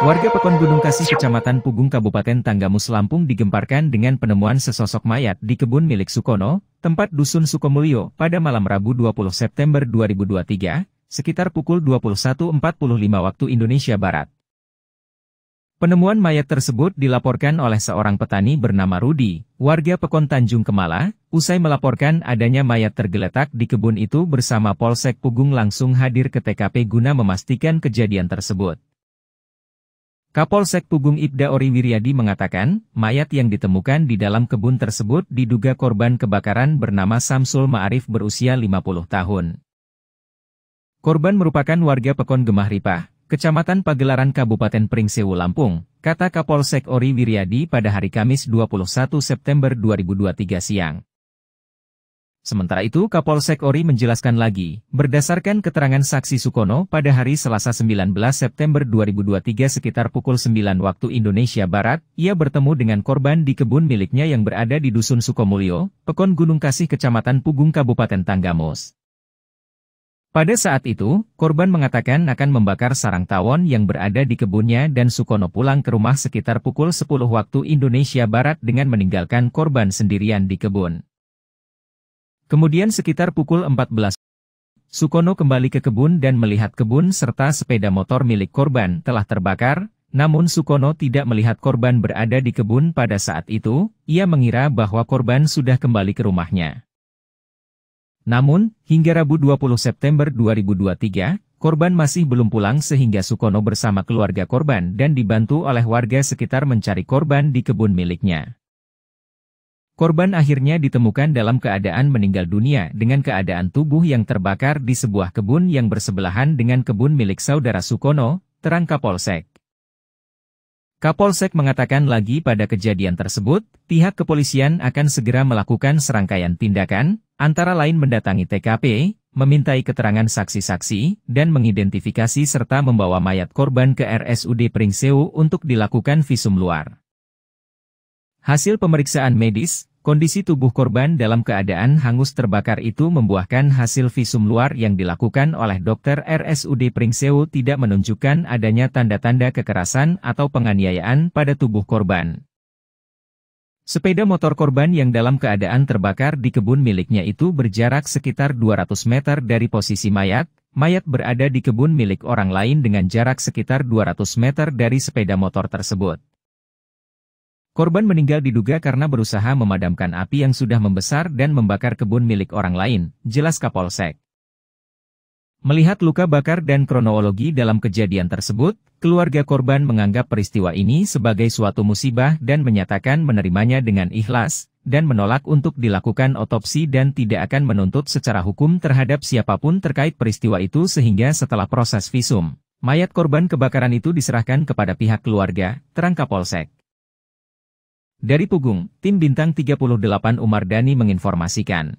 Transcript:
Warga Pekon Gunung Kasih Kecamatan Pugung Kabupaten Tanggamus Lampung digemparkan dengan penemuan sesosok mayat di kebun milik Sukono, tempat Dusun Sukomulyo, pada malam Rabu 20 September 2023, sekitar pukul 21.45 waktu Indonesia Barat. Penemuan mayat tersebut dilaporkan oleh seorang petani bernama Rudi, warga Pekon Tanjung Kemala, usai melaporkan adanya mayat tergeletak di kebun itu bersama Polsek Pugung langsung hadir ke TKP guna memastikan kejadian tersebut. Kapolsek Pugung Ibda Ori Wiryadi mengatakan, mayat yang ditemukan di dalam kebun tersebut diduga korban kebakaran bernama Samsul Ma'arif berusia 50 tahun. Korban merupakan warga Pekon Gemah Ripah, Kecamatan Pagelaran Kabupaten Pringsewu Lampung, kata Kapolsek Ori Wiryadi pada hari Kamis 21 September 2023 siang. Sementara itu Kapolsek Ori menjelaskan lagi, berdasarkan keterangan saksi Sukono pada hari Selasa 19 September 2023 sekitar pukul 9 waktu Indonesia Barat, ia bertemu dengan korban di kebun miliknya yang berada di Dusun Sukomulyo, Pekon Gunung Kasih Kecamatan Pugung Kabupaten Tanggamus. Pada saat itu, korban mengatakan akan membakar sarang tawon yang berada di kebunnya dan Sukono pulang ke rumah sekitar pukul 10 waktu Indonesia Barat dengan meninggalkan korban sendirian di kebun. Kemudian sekitar pukul 14. Sukono kembali ke kebun dan melihat kebun serta sepeda motor milik korban telah terbakar, namun Sukono tidak melihat korban berada di kebun pada saat itu, ia mengira bahwa korban sudah kembali ke rumahnya. Namun, hingga Rabu 20 September 2023, korban masih belum pulang sehingga Sukono bersama keluarga korban dan dibantu oleh warga sekitar mencari korban di kebun miliknya. Korban akhirnya ditemukan dalam keadaan meninggal dunia dengan keadaan tubuh yang terbakar di sebuah kebun yang bersebelahan dengan kebun milik saudara Sukono, terang Kapolsek. Kapolsek mengatakan lagi pada kejadian tersebut, pihak kepolisian akan segera melakukan serangkaian tindakan, antara lain mendatangi TKP, memintai keterangan saksi-saksi, dan mengidentifikasi serta membawa mayat korban ke RSUD Pringsewu untuk dilakukan visum luar. Hasil pemeriksaan medis, Kondisi tubuh korban dalam keadaan hangus terbakar itu membuahkan hasil visum luar yang dilakukan oleh dokter RSUD Pringsewu tidak menunjukkan adanya tanda-tanda kekerasan atau penganiayaan pada tubuh korban. Sepeda motor korban yang dalam keadaan terbakar di kebun miliknya itu berjarak sekitar 200 meter dari posisi mayat, mayat berada di kebun milik orang lain dengan jarak sekitar 200 meter dari sepeda motor tersebut. Korban meninggal diduga karena berusaha memadamkan api yang sudah membesar dan membakar kebun milik orang lain, jelas Kapolsek. Melihat luka bakar dan kronologi dalam kejadian tersebut, keluarga korban menganggap peristiwa ini sebagai suatu musibah dan menyatakan menerimanya dengan ikhlas, dan menolak untuk dilakukan otopsi dan tidak akan menuntut secara hukum terhadap siapapun terkait peristiwa itu sehingga setelah proses visum, mayat korban kebakaran itu diserahkan kepada pihak keluarga, terang Kapolsek. Dari Pugung, tim Bintang 38 Umar Dhani menginformasikan.